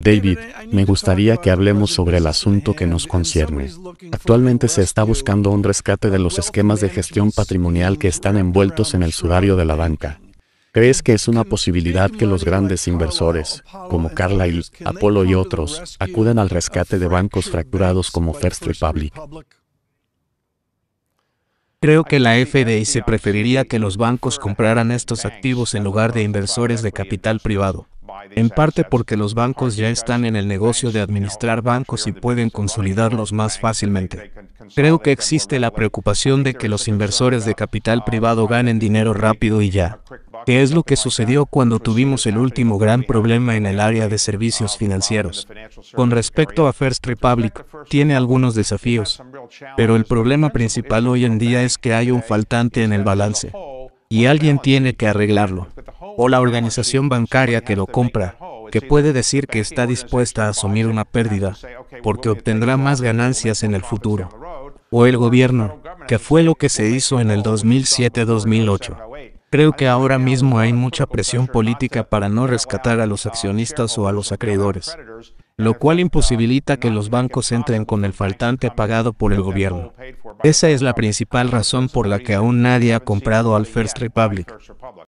David, me gustaría que hablemos sobre el asunto que nos concierne. Actualmente se está buscando un rescate de los esquemas de gestión patrimonial que están envueltos en el sudario de la banca. ¿Crees que es una posibilidad que los grandes inversores, como Carlyle, Apollo y otros, acudan al rescate de bancos fracturados como First Republic? Creo que la se preferiría que los bancos compraran estos activos en lugar de inversores de capital privado en parte porque los bancos ya están en el negocio de administrar bancos y pueden consolidarlos más fácilmente. Creo que existe la preocupación de que los inversores de capital privado ganen dinero rápido y ya, que es lo que sucedió cuando tuvimos el último gran problema en el área de servicios financieros. Con respecto a First Republic, tiene algunos desafíos, pero el problema principal hoy en día es que hay un faltante en el balance, y alguien tiene que arreglarlo o la organización bancaria que lo compra, que puede decir que está dispuesta a asumir una pérdida, porque obtendrá más ganancias en el futuro. O el gobierno, que fue lo que se hizo en el 2007-2008. Creo que ahora mismo hay mucha presión política para no rescatar a los accionistas o a los acreedores, lo cual imposibilita que los bancos entren con el faltante pagado por el gobierno. Esa es la principal razón por la que aún nadie ha comprado al First Republic.